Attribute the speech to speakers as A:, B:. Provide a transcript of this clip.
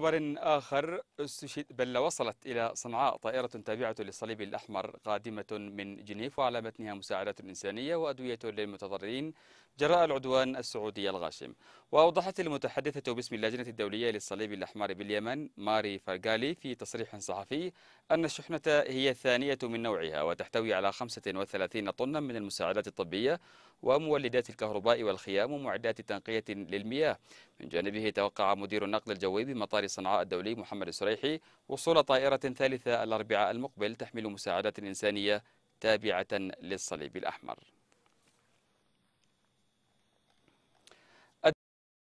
A: خبر آخر استشهد بل وصلت إلى صنعاء طائرة تابعة للصليب الأحمر قادمة من جنيف وعلى متنها مساعدات إنسانية وأدوية للمتضررين جراء العدوان السعودي الغاشم وأوضحت المتحدثة باسم اللجنة الدولية للصليب الأحمر باليمن ماري فرغالي في تصريح صحفي أن الشحنة هي الثانية من نوعها وتحتوي على 35 طنا من المساعدات الطبية ومولدات الكهرباء والخيام ومعدات تنقية للمياه من جانبه توقع مدير النقل الجوي بمطار صنعاء الدولي محمد السريحي وصول طائرة ثالثة الأربعاء المقبل تحمل مساعدات إنسانية تابعة للصليب الأحمر